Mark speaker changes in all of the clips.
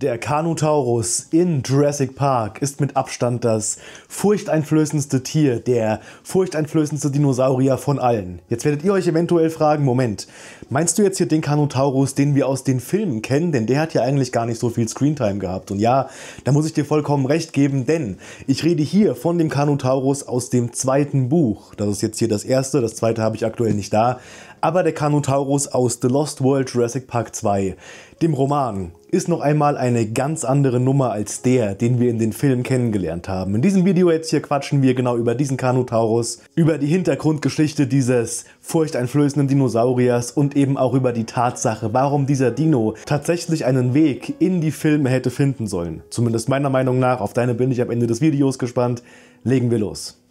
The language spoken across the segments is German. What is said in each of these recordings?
Speaker 1: Der Kanutaurus in Jurassic Park ist mit Abstand das furchteinflößendste Tier, der furchteinflößendste Dinosaurier von allen. Jetzt werdet ihr euch eventuell fragen, Moment, meinst du jetzt hier den Kanutaurus, den wir aus den Filmen kennen? Denn der hat ja eigentlich gar nicht so viel Screentime gehabt. Und ja, da muss ich dir vollkommen recht geben, denn ich rede hier von dem Kanutaurus aus dem zweiten Buch. Das ist jetzt hier das erste, das zweite habe ich aktuell nicht da aber der Kanotaurus aus The Lost World Jurassic Park 2, dem Roman, ist noch einmal eine ganz andere Nummer als der, den wir in den Filmen kennengelernt haben. In diesem Video jetzt hier quatschen wir genau über diesen Kanotaurus, über die Hintergrundgeschichte dieses furchteinflößenden Dinosauriers und eben auch über die Tatsache, warum dieser Dino tatsächlich einen Weg in die Filme hätte finden sollen. Zumindest meiner Meinung nach, auf deine bin ich am Ende des Videos gespannt. Legen wir los.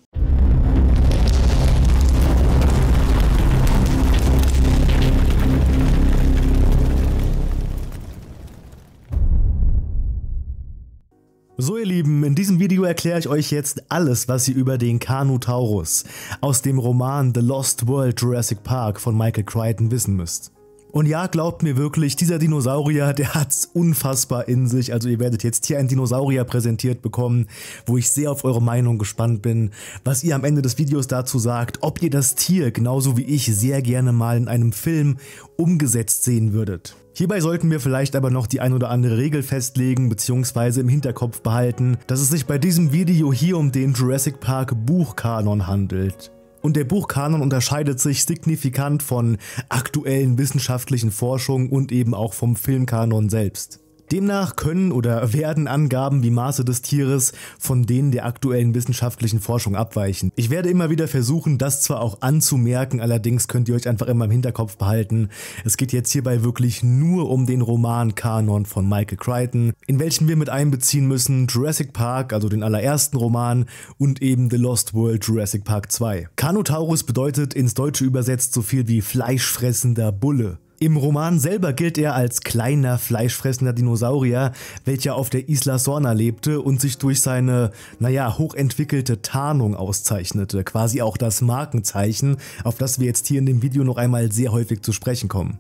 Speaker 1: So ihr Lieben, in diesem Video erkläre ich euch jetzt alles, was ihr über den Carnotaurus aus dem Roman The Lost World Jurassic Park von Michael Crichton wissen müsst. Und ja, glaubt mir wirklich, dieser Dinosaurier, der hat's unfassbar in sich. Also ihr werdet jetzt hier einen Dinosaurier präsentiert bekommen, wo ich sehr auf eure Meinung gespannt bin, was ihr am Ende des Videos dazu sagt, ob ihr das Tier genauso wie ich sehr gerne mal in einem Film umgesetzt sehen würdet. Hierbei sollten wir vielleicht aber noch die ein oder andere Regel festlegen bzw. im Hinterkopf behalten, dass es sich bei diesem Video hier um den Jurassic Park Buchkanon handelt. Und der Buchkanon unterscheidet sich signifikant von aktuellen wissenschaftlichen Forschungen und eben auch vom Filmkanon selbst. Demnach können oder werden Angaben wie Maße des Tieres von denen der aktuellen wissenschaftlichen Forschung abweichen. Ich werde immer wieder versuchen, das zwar auch anzumerken, allerdings könnt ihr euch einfach immer im Hinterkopf behalten. Es geht jetzt hierbei wirklich nur um den Roman Kanon von Michael Crichton, in welchen wir mit einbeziehen müssen Jurassic Park, also den allerersten Roman, und eben The Lost World Jurassic Park 2. Carnotaurus bedeutet ins Deutsche übersetzt so viel wie fleischfressender Bulle. Im Roman selber gilt er als kleiner, fleischfressender Dinosaurier, welcher auf der Isla Sorna lebte und sich durch seine, naja, hochentwickelte Tarnung auszeichnete, quasi auch das Markenzeichen, auf das wir jetzt hier in dem Video noch einmal sehr häufig zu sprechen kommen.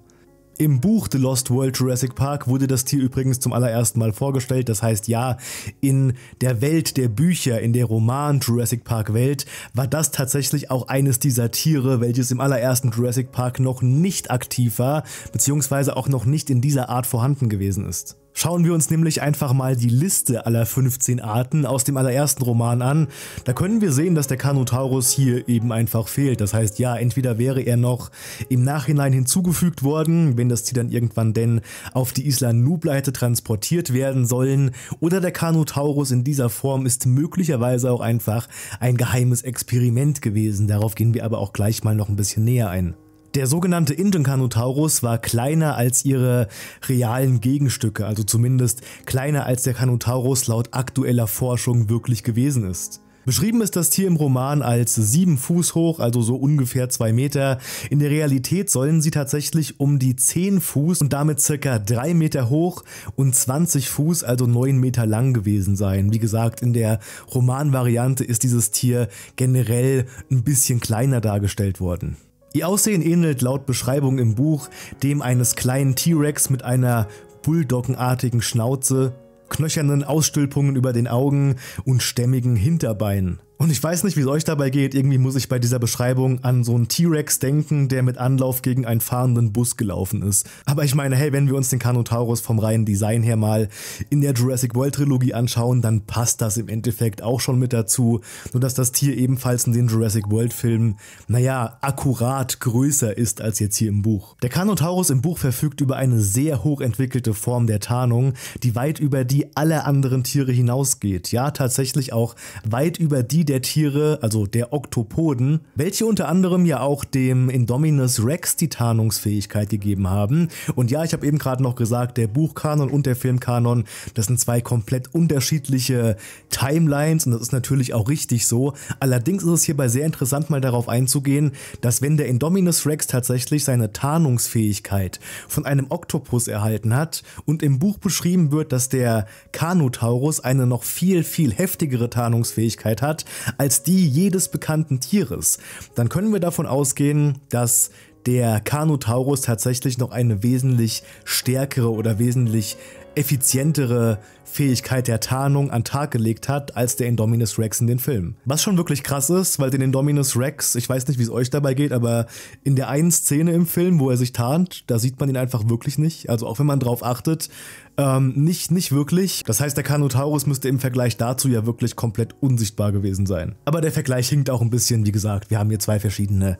Speaker 1: Im Buch The Lost World Jurassic Park wurde das Tier übrigens zum allerersten Mal vorgestellt. Das heißt, ja, in der Welt der Bücher, in der Roman Jurassic Park Welt, war das tatsächlich auch eines dieser Tiere, welches im allerersten Jurassic Park noch nicht aktiv war, beziehungsweise auch noch nicht in dieser Art vorhanden gewesen ist. Schauen wir uns nämlich einfach mal die Liste aller 15 Arten aus dem allerersten Roman an, da können wir sehen, dass der Carnotaurus hier eben einfach fehlt. Das heißt, ja, entweder wäre er noch im Nachhinein hinzugefügt worden, wenn das Tier dann irgendwann denn auf die Isla Nubla hätte transportiert werden sollen, oder der Carnotaurus in dieser Form ist möglicherweise auch einfach ein geheimes Experiment gewesen. Darauf gehen wir aber auch gleich mal noch ein bisschen näher ein. Der sogenannte Indenkanotaurus war kleiner als ihre realen Gegenstücke, also zumindest kleiner als der Kanotaurus laut aktueller Forschung wirklich gewesen ist. Beschrieben ist das Tier im Roman als sieben Fuß hoch, also so ungefähr zwei Meter. In der Realität sollen sie tatsächlich um die zehn Fuß und damit circa drei Meter hoch und 20 Fuß, also neun Meter lang gewesen sein. Wie gesagt, in der Romanvariante ist dieses Tier generell ein bisschen kleiner dargestellt worden. Ihr Aussehen ähnelt laut Beschreibung im Buch dem eines kleinen T-Rex mit einer bulldoggenartigen Schnauze, knöchernen Ausstülpungen über den Augen und stämmigen Hinterbeinen. Und ich weiß nicht, wie es euch dabei geht. Irgendwie muss ich bei dieser Beschreibung an so einen T-Rex denken, der mit Anlauf gegen einen fahrenden Bus gelaufen ist. Aber ich meine, hey, wenn wir uns den Carnotaurus vom reinen Design her mal in der Jurassic World Trilogie anschauen, dann passt das im Endeffekt auch schon mit dazu. Nur dass das Tier ebenfalls in den Jurassic World Filmen, naja, akkurat größer ist als jetzt hier im Buch. Der Carnotaurus im Buch verfügt über eine sehr hochentwickelte Form der Tarnung, die weit über die aller anderen Tiere hinausgeht. Ja, tatsächlich auch weit über die der der Tiere, also der Oktopoden, welche unter anderem ja auch dem Indominus Rex die Tarnungsfähigkeit gegeben haben. Und ja, ich habe eben gerade noch gesagt, der Buchkanon und der Filmkanon, das sind zwei komplett unterschiedliche Timelines und das ist natürlich auch richtig so. Allerdings ist es hierbei sehr interessant, mal darauf einzugehen, dass wenn der Indominus Rex tatsächlich seine Tarnungsfähigkeit von einem Oktopus erhalten hat und im Buch beschrieben wird, dass der Carnotaurus eine noch viel, viel heftigere Tarnungsfähigkeit hat, als die jedes bekannten Tieres, dann können wir davon ausgehen, dass der Carnotaurus tatsächlich noch eine wesentlich stärkere oder wesentlich effizientere Fähigkeit der Tarnung an Tag gelegt hat als der Indominus Rex in den Filmen. Was schon wirklich krass ist, weil den Indominus Rex, ich weiß nicht, wie es euch dabei geht, aber in der einen Szene im Film, wo er sich tarnt, da sieht man ihn einfach wirklich nicht. Also auch wenn man drauf achtet, ähm, nicht, nicht wirklich. Das heißt, der Carnotaurus müsste im Vergleich dazu ja wirklich komplett unsichtbar gewesen sein. Aber der Vergleich hinkt auch ein bisschen, wie gesagt. Wir haben hier zwei verschiedene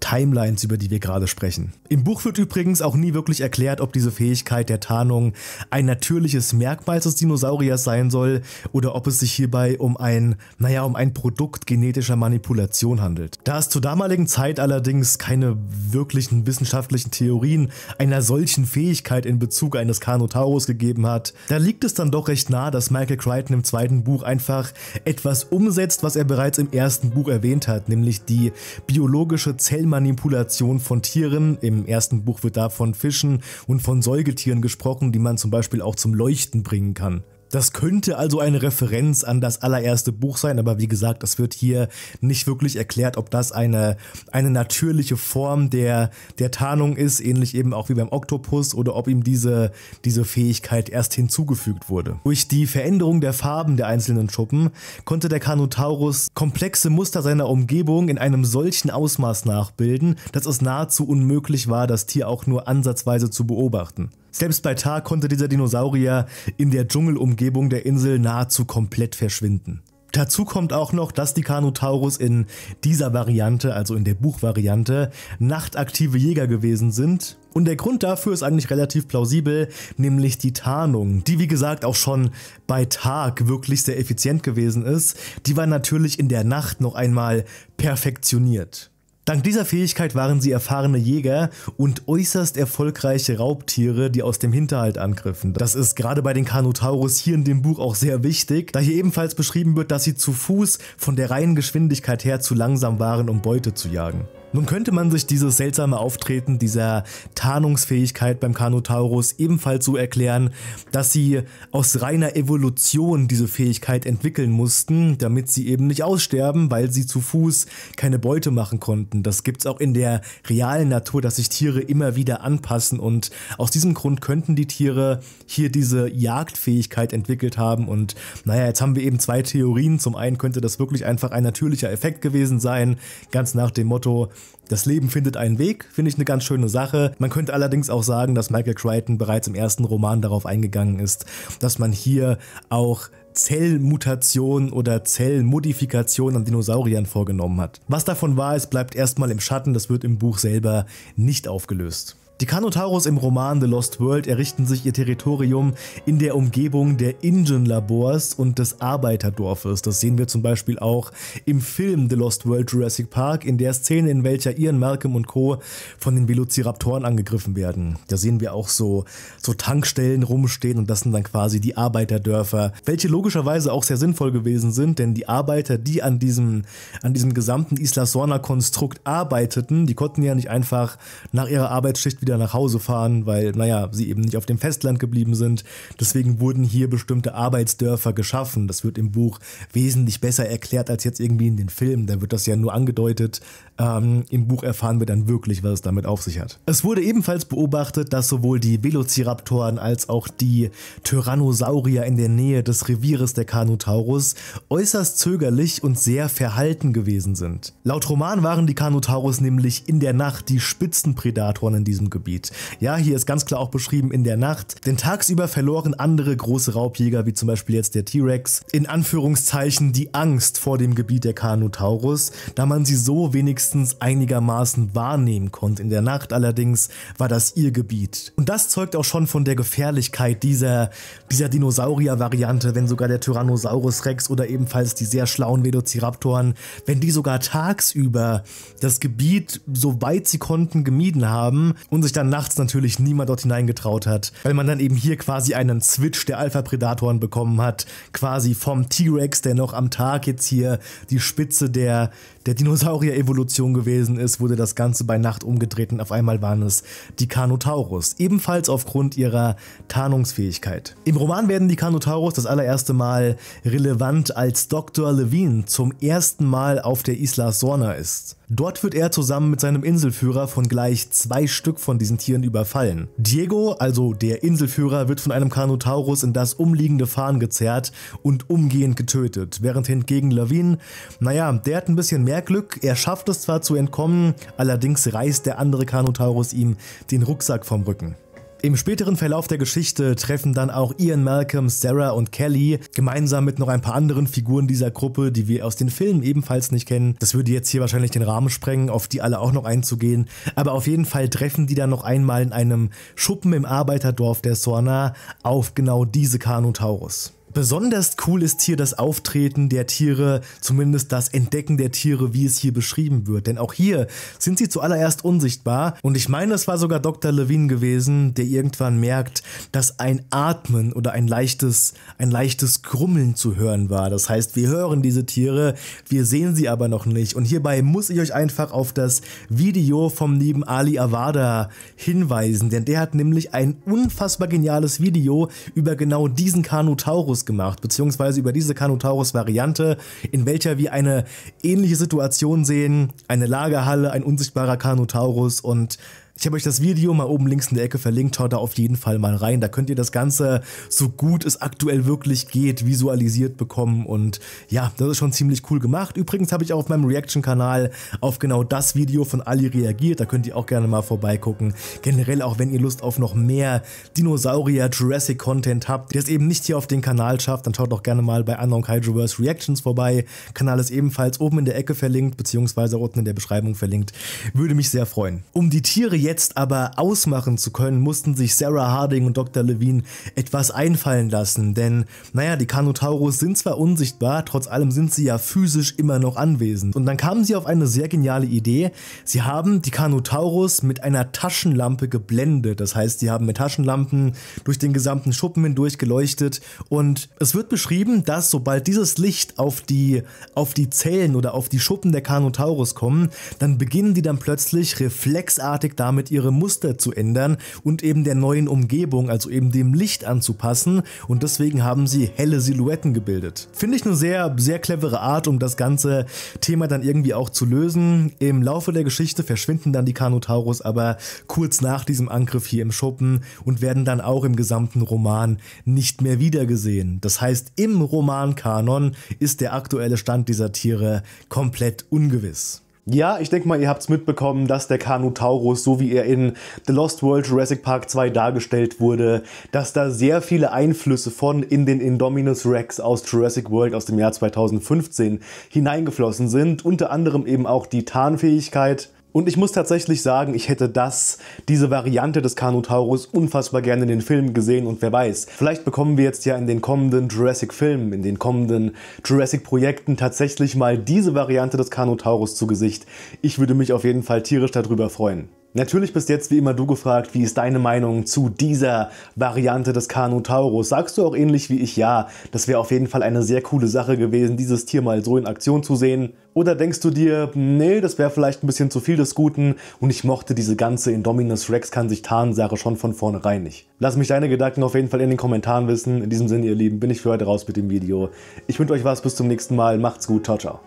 Speaker 1: Timelines, über die wir gerade sprechen. Im Buch wird übrigens auch nie wirklich erklärt, ob diese Fähigkeit der Tarnung ein natürliches Merkmal des Dinosauriers sein soll oder ob es sich hierbei um ein, naja, um ein Produkt genetischer Manipulation handelt. Da es zur damaligen Zeit allerdings keine wirklichen wissenschaftlichen Theorien einer solchen Fähigkeit in Bezug eines Carnotaurus gegeben gegeben hat, da liegt es dann doch recht nah, dass Michael Crichton im zweiten Buch einfach etwas umsetzt, was er bereits im ersten Buch erwähnt hat, nämlich die biologische Zellmanipulation von Tieren. Im ersten Buch wird da von Fischen und von Säugetieren gesprochen, die man zum Beispiel auch zum Leuchten bringen kann. Das könnte also eine Referenz an das allererste Buch sein, aber wie gesagt, es wird hier nicht wirklich erklärt, ob das eine, eine natürliche Form der, der Tarnung ist, ähnlich eben auch wie beim Oktopus, oder ob ihm diese, diese Fähigkeit erst hinzugefügt wurde. Durch die Veränderung der Farben der einzelnen Schuppen konnte der Carnotaurus komplexe Muster seiner Umgebung in einem solchen Ausmaß nachbilden, dass es nahezu unmöglich war, das Tier auch nur ansatzweise zu beobachten. Selbst bei Tag konnte dieser Dinosaurier in der Dschungelumgebung der Insel nahezu komplett verschwinden. Dazu kommt auch noch, dass die Carnotaurus in dieser Variante, also in der Buchvariante, nachtaktive Jäger gewesen sind. Und der Grund dafür ist eigentlich relativ plausibel, nämlich die Tarnung, die wie gesagt auch schon bei Tag wirklich sehr effizient gewesen ist. Die war natürlich in der Nacht noch einmal perfektioniert. Dank dieser Fähigkeit waren sie erfahrene Jäger und äußerst erfolgreiche Raubtiere, die aus dem Hinterhalt angriffen. Das ist gerade bei den Carnotaurus hier in dem Buch auch sehr wichtig, da hier ebenfalls beschrieben wird, dass sie zu Fuß von der reinen Geschwindigkeit her zu langsam waren, um Beute zu jagen. Nun könnte man sich dieses seltsame Auftreten dieser Tarnungsfähigkeit beim Carnotaurus ebenfalls so erklären, dass sie aus reiner Evolution diese Fähigkeit entwickeln mussten, damit sie eben nicht aussterben, weil sie zu Fuß keine Beute machen konnten. Das gibt's auch in der realen Natur, dass sich Tiere immer wieder anpassen und aus diesem Grund könnten die Tiere hier diese Jagdfähigkeit entwickelt haben und naja, jetzt haben wir eben zwei Theorien. Zum einen könnte das wirklich einfach ein natürlicher Effekt gewesen sein, ganz nach dem Motto, das Leben findet einen Weg, finde ich eine ganz schöne Sache. Man könnte allerdings auch sagen, dass Michael Crichton bereits im ersten Roman darauf eingegangen ist, dass man hier auch Zellmutation oder Zellmodifikation an Dinosauriern vorgenommen hat. Was davon war, ist, bleibt erstmal im Schatten, das wird im Buch selber nicht aufgelöst. Die Kanotaros im Roman The Lost World errichten sich ihr Territorium in der Umgebung der Ingen-Labors und des Arbeiterdorfes. Das sehen wir zum Beispiel auch im Film The Lost World Jurassic Park, in der Szene, in welcher Ian Malcolm und Co. von den Velociraptoren angegriffen werden. Da sehen wir auch so, so Tankstellen rumstehen und das sind dann quasi die Arbeiterdörfer, welche logischerweise auch sehr sinnvoll gewesen sind, denn die Arbeiter, die an diesem, an diesem gesamten Isla Sorna-Konstrukt arbeiteten, die konnten ja nicht einfach nach ihrer Arbeitsschicht wieder nach Hause fahren, weil, naja, sie eben nicht auf dem Festland geblieben sind. Deswegen wurden hier bestimmte Arbeitsdörfer geschaffen. Das wird im Buch wesentlich besser erklärt als jetzt irgendwie in den Filmen. Da wird das ja nur angedeutet. Ähm, Im Buch erfahren wir dann wirklich, was es damit auf sich hat. Es wurde ebenfalls beobachtet, dass sowohl die Velociraptoren als auch die Tyrannosaurier in der Nähe des Revieres der Carnotaurus äußerst zögerlich und sehr verhalten gewesen sind. Laut Roman waren die Carnotaurus nämlich in der Nacht die Spitzenprädatoren in diesem Gebiet. Risikogebiet. Ja, hier ist ganz klar auch beschrieben in der Nacht, denn tagsüber verloren andere große Raubjäger, wie zum Beispiel jetzt der T-Rex, in Anführungszeichen die Angst vor dem Gebiet der Carnotaurus, da man sie so wenigstens einigermaßen wahrnehmen konnte. In der Nacht allerdings war das ihr Gebiet. Und das zeugt auch schon von der Gefährlichkeit dieser, dieser Dinosaurier-Variante, wenn sogar der Tyrannosaurus Rex oder ebenfalls die sehr schlauen Velociraptoren, wenn die sogar tagsüber das Gebiet, soweit sie konnten, gemieden haben und sich dann nachts natürlich niemand dort hineingetraut hat, weil man dann eben hier quasi einen Switch der Alpha-Predatoren bekommen hat, quasi vom T-Rex, der noch am Tag jetzt hier die Spitze der der Dinosaurier-Evolution gewesen ist, wurde das Ganze bei Nacht umgedreht und auf einmal waren es die Carnotaurus, ebenfalls aufgrund ihrer Tarnungsfähigkeit. Im Roman werden die Carnotaurus das allererste Mal relevant, als Dr. Levine zum ersten Mal auf der Isla Sorna ist. Dort wird er zusammen mit seinem Inselführer von gleich zwei Stück von diesen Tieren überfallen. Diego, also der Inselführer, wird von einem Carnotaurus in das umliegende Farn gezerrt und umgehend getötet, während hingegen Levine, naja, der hat ein bisschen mehr mehr Glück, er schafft es zwar zu entkommen, allerdings reißt der andere Kanotaurus ihm den Rucksack vom Rücken. Im späteren Verlauf der Geschichte treffen dann auch Ian Malcolm, Sarah und Kelly gemeinsam mit noch ein paar anderen Figuren dieser Gruppe, die wir aus den Filmen ebenfalls nicht kennen. Das würde jetzt hier wahrscheinlich den Rahmen sprengen, auf die alle auch noch einzugehen. Aber auf jeden Fall treffen die dann noch einmal in einem Schuppen im Arbeiterdorf der Sorna auf genau diese Kanotaurus. Taurus. Besonders cool ist hier das Auftreten der Tiere, zumindest das Entdecken der Tiere, wie es hier beschrieben wird. Denn auch hier sind sie zuallererst unsichtbar. Und ich meine, es war sogar Dr. Levine gewesen, der irgendwann merkt, dass ein Atmen oder ein leichtes, ein leichtes Grummeln zu hören war. Das heißt, wir hören diese Tiere, wir sehen sie aber noch nicht. Und hierbei muss ich euch einfach auf das Video vom lieben Ali Awada hinweisen, denn der hat nämlich ein unfassbar geniales Video über genau diesen Kanutaurus gemacht, beziehungsweise über diese Carnotaurus-Variante, in welcher wir eine ähnliche Situation sehen, eine Lagerhalle, ein unsichtbarer Carnotaurus und ich habe euch das Video mal oben links in der Ecke verlinkt, schaut da auf jeden Fall mal rein. Da könnt ihr das Ganze, so gut es aktuell wirklich geht, visualisiert bekommen. Und ja, das ist schon ziemlich cool gemacht. Übrigens habe ich auch auf meinem Reaction-Kanal auf genau das Video von Ali reagiert. Da könnt ihr auch gerne mal vorbeigucken. Generell auch, wenn ihr Lust auf noch mehr Dinosaurier-Jurassic-Content habt, der es eben nicht hier auf den Kanal schafft, dann schaut doch gerne mal bei Unknown Kaijuverse Reactions vorbei. Kanal ist ebenfalls oben in der Ecke verlinkt, beziehungsweise unten in der Beschreibung verlinkt. Würde mich sehr freuen. Um die Tiere jetzt jetzt aber ausmachen zu können, mussten sich Sarah Harding und Dr. Levine etwas einfallen lassen, denn naja, die Carnotaurus sind zwar unsichtbar, trotz allem sind sie ja physisch immer noch anwesend. Und dann kamen sie auf eine sehr geniale Idee. Sie haben die Carnotaurus mit einer Taschenlampe geblendet. Das heißt, sie haben mit Taschenlampen durch den gesamten Schuppen hindurch geleuchtet und es wird beschrieben, dass sobald dieses Licht auf die, auf die Zellen oder auf die Schuppen der Carnotaurus kommen, dann beginnen die dann plötzlich reflexartig damit damit ihre Muster zu ändern und eben der neuen Umgebung, also eben dem Licht anzupassen und deswegen haben sie helle Silhouetten gebildet. Finde ich eine sehr, sehr clevere Art, um das ganze Thema dann irgendwie auch zu lösen. Im Laufe der Geschichte verschwinden dann die Carnotaurus aber kurz nach diesem Angriff hier im Schuppen und werden dann auch im gesamten Roman nicht mehr wiedergesehen. Das heißt, im Romankanon ist der aktuelle Stand dieser Tiere komplett ungewiss. Ja, ich denke mal, ihr habt's mitbekommen, dass der Carnotaurus, so wie er in The Lost World Jurassic Park 2 dargestellt wurde, dass da sehr viele Einflüsse von in den Indominus Rex aus Jurassic World aus dem Jahr 2015 hineingeflossen sind. Unter anderem eben auch die Tarnfähigkeit, und ich muss tatsächlich sagen, ich hätte das, diese Variante des Carnotaurus unfassbar gerne in den Filmen gesehen und wer weiß, vielleicht bekommen wir jetzt ja in den kommenden Jurassic-Filmen, in den kommenden Jurassic-Projekten tatsächlich mal diese Variante des Carnotaurus zu Gesicht. Ich würde mich auf jeden Fall tierisch darüber freuen. Natürlich bist jetzt wie immer du gefragt, wie ist deine Meinung zu dieser Variante des Carnotaurus? Sagst du auch ähnlich wie ich ja, das wäre auf jeden Fall eine sehr coole Sache gewesen, dieses Tier mal so in Aktion zu sehen? Oder denkst du dir, nee, das wäre vielleicht ein bisschen zu viel des Guten und ich mochte diese ganze Indominus Rex kann sich tarnen Sache schon von vornherein nicht? Lass mich deine Gedanken auf jeden Fall in den Kommentaren wissen. In diesem Sinne, ihr Lieben, bin ich für heute raus mit dem Video. Ich wünsche euch was, bis zum nächsten Mal. Macht's gut, ciao, ciao.